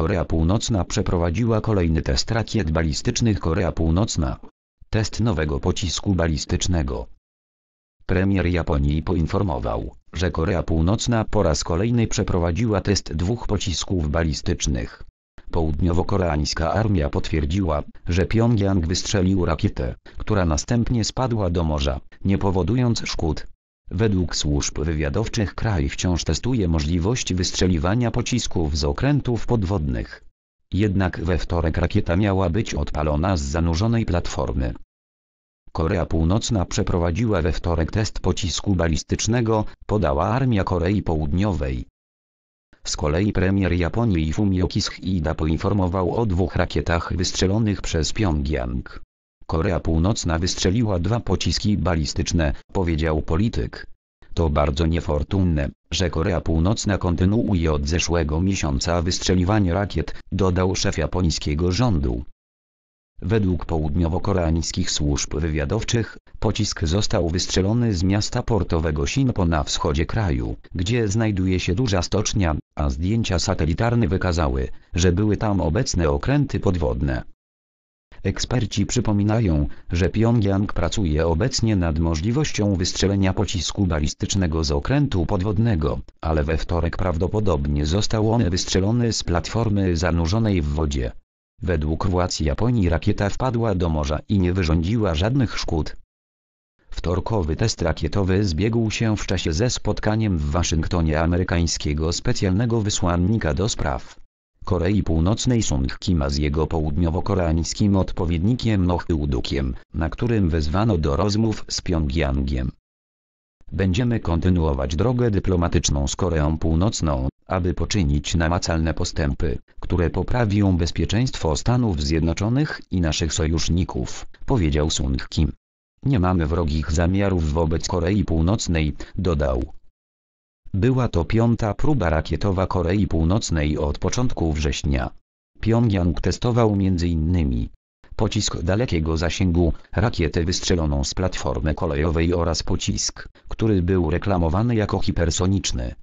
Korea Północna przeprowadziła kolejny test rakiet balistycznych Korea Północna. Test nowego pocisku balistycznego. Premier Japonii poinformował, że Korea Północna po raz kolejny przeprowadziła test dwóch pocisków balistycznych. Południowo-koreańska armia potwierdziła, że Pjongjang wystrzelił rakietę, która następnie spadła do morza, nie powodując szkód. Według służb wywiadowczych kraj wciąż testuje możliwość wystrzeliwania pocisków z okrętów podwodnych. Jednak we wtorek rakieta miała być odpalona z zanurzonej platformy. Korea Północna przeprowadziła we wtorek test pocisku balistycznego, podała Armia Korei Południowej. Z kolei premier Japonii Fumio Kishida poinformował o dwóch rakietach wystrzelonych przez Pyongyang. Korea Północna wystrzeliła dwa pociski balistyczne, powiedział polityk. To bardzo niefortunne, że Korea Północna kontynuuje od zeszłego miesiąca wystrzeliwanie rakiet, dodał szef japońskiego rządu. Według południowo-koreańskich służb wywiadowczych, pocisk został wystrzelony z miasta portowego Sinpo na wschodzie kraju, gdzie znajduje się duża stocznia, a zdjęcia satelitarne wykazały, że były tam obecne okręty podwodne. Eksperci przypominają, że Pyongyang pracuje obecnie nad możliwością wystrzelenia pocisku balistycznego z okrętu podwodnego, ale we wtorek prawdopodobnie został on wystrzelony z platformy zanurzonej w wodzie. Według władz Japonii rakieta wpadła do morza i nie wyrządziła żadnych szkód. Wtorkowy test rakietowy zbiegł się w czasie ze spotkaniem w Waszyngtonie amerykańskiego specjalnego wysłannika do spraw Korei Północnej Sung Kima z jego południowo-koreańskim odpowiednikiem Noh na którym wezwano do rozmów z Pjongjangiem. Będziemy kontynuować drogę dyplomatyczną z Koreą Północną, aby poczynić namacalne postępy, które poprawią bezpieczeństwo Stanów Zjednoczonych i naszych sojuszników, powiedział Sung Kim. Nie mamy wrogich zamiarów wobec Korei Północnej, dodał. Była to piąta próba rakietowa Korei Północnej od początku września. Pyongyang testował m.in. pocisk dalekiego zasięgu, rakietę wystrzeloną z platformy kolejowej oraz pocisk, który był reklamowany jako hipersoniczny.